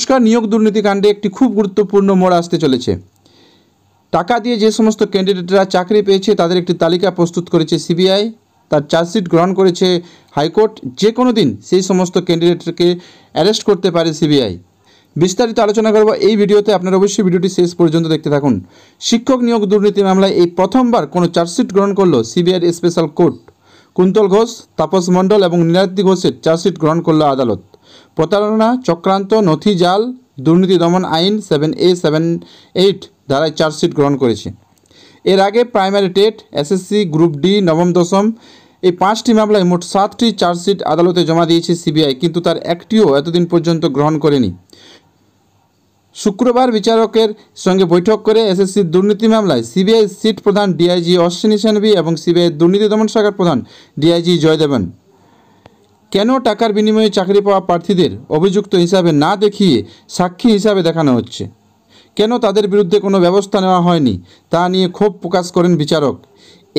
নমস্কার নিয়োগ দুর্নীতিকাণ্ডে একটি খুব গুরুত্বপূর্ণ মোড় আসতে চলেছে টাকা দিয়ে যে সমস্ত ক্যান্ডিডেটরা চাকরি পেয়েছে তাদের একটি তালিকা প্রস্তুত করেছে সিবিআই তার চার্জশিট গ্রহণ করেছে হাইকোর্ট যে কোনো দিন সেই সমস্ত ক্যান্ডিডেটকে অ্যারেস্ট করতে পারে সিবিআই বিস্তারিত আলোচনা করব এই ভিডিওতে আপনারা অবশ্যই ভিডিওটি শেষ পর্যন্ত দেখতে থাকুন শিক্ষক নিয়োগ দুর্নীতি মামলায় এই প্রথমবার কোনো চার্জশিট গ্রহণ করল সিবিআইয়ের স্পেশাল কোর্ট কুন্তল ঘোষ তাপস মণ্ডল এবং নীলাদ্রি ঘোষের চার্জশিট গ্রহণ করল আদালত প্রতারণা চক্রান্ত নথি জাল দুর্নীতি দমন আইন সেভেন এ সেভেন এইট ধারায় চার্জশিট গ্রহণ করেছে এর আগে primary TET SSC group D নবম দশম এই পাঁচটি মামলায় মোট সাতটি চার্জশিট আদালতে জমা দিয়েছে সিবিআই কিন্তু তার একটিও এতদিন পর্যন্ত গ্রহণ করেনি শুক্রবার বিচারকের সঙ্গে বৈঠক করে এসএসসির দুর্নীতি মামলায় সিবিআই সিট প্রধান ডিআইজি অশ্বিনী সেনবি এবং সিবিআই দুর্নীতি দমন শাখার প্রধান ডিআইজি জয়দেবন কেন টাকার বিনিময়ে চাকরি পাওয়া প্রার্থীদের অভিযুক্ত হিসাবে না দেখিয়ে সাক্ষী হিসাবে দেখানো হচ্ছে কেন তাদের বিরুদ্ধে কোনো ব্যবস্থা নেওয়া হয়নি তা নিয়ে ক্ষোভ প্রকাশ করেন বিচারক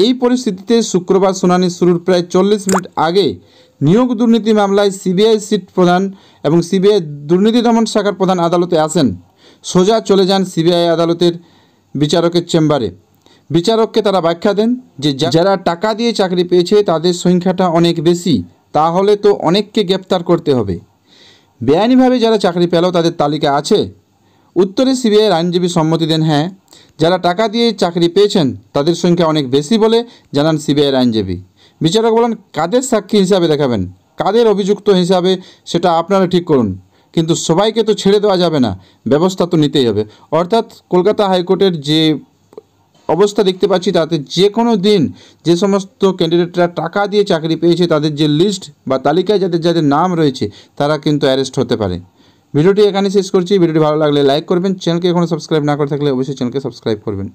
এই পরিস্থিতিতে শুক্রবার শুনানি শুরুর প্রায় চল্লিশ মিনিট আগে নিয়োগ দুর্নীতি মামলায় সিবিআই সিট প্রধান এবং সিবিআই দুর্নীতি দমন শাখার প্রধান আদালতে আসেন সোজা চলে যান সিবিআই আদালতের বিচারকের চেম্বারে বিচারককে তারা ব্যাখ্যা দেন যে যারা টাকা দিয়ে চাকরি পেয়েছে তাদের সংখ্যাটা অনেক বেশি তাহলে তো অনেককে গ্রেপ্তার করতে হবে বেআইনিভাবে যারা চাকরি পেল তাদের তালিকা আছে উত্তরে সিবিআইয়ের আইনজীবী সম্মতি দেন হ্যাঁ যারা টাকা দিয়ে চাকরি পেয়েছেন তাদের সংখ্যা অনেক বেশি বলে জানান সিবিআইয়ের আইনজীবী বিচারক বলেন কাদের সাক্ষী হিসাবে দেখাবেন কাদের অভিযুক্ত হিসাবে সেটা আপনারা ঠিক করুন কিন্তু সবাইকে তো ছেড়ে দেওয়া যাবে না ব্যবস্থা তো নিতেই হবে অর্থাৎ কলকাতা হাইকোর্টের যে অবস্থা দেখতে পাচ্ছি তাতে যে কোনো দিন যে সমস্ত ক্যান্ডিডেটরা টাকা দিয়ে চাকরি পেয়েছে তাদের যে লিস্ট বা তালিকায় যাদের যাদের নাম রয়েছে তারা কিন্তু অ্যারেস্ট হতে পারে ভিডিওটি এখানে শেষ করছি ভিডিওটি ভালো লাগলে লাইক করবেন চ্যানেলকে এখনও সাবস্ক্রাইব না করে থাকলে অবশ্যই চ্যানেলকে সাবস্ক্রাইব করবেন